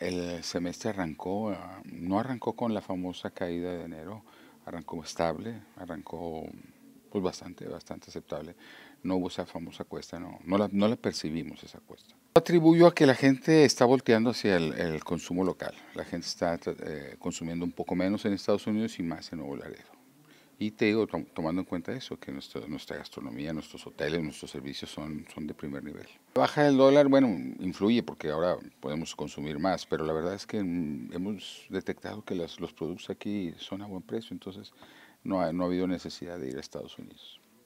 el semestre arrancó, ah, no arrancó con la famosa caída de enero, arrancó estable, arrancó pues bastante, bastante aceptable. No hubo esa famosa cuesta, no, no, la, no la percibimos esa cuesta. Atribuyo a que la gente está volteando hacia el, consumo local. La gente está eh, consumiendo un poco menos en Estados Unidos y más en Nuevo Laredo. Y te digo, tomando en cuenta eso, que nuestra, nuestra gastronomía, nuestros hoteles, nuestros servicios son, son de primer nivel. Baja del dólar, bueno, influye porque ahora podemos consumir más, pero la verdad es que mm, hemos detectado que las, los productos aquí son a buen precio, entonces no no ha habido necesidad de ir a Estados Unidos.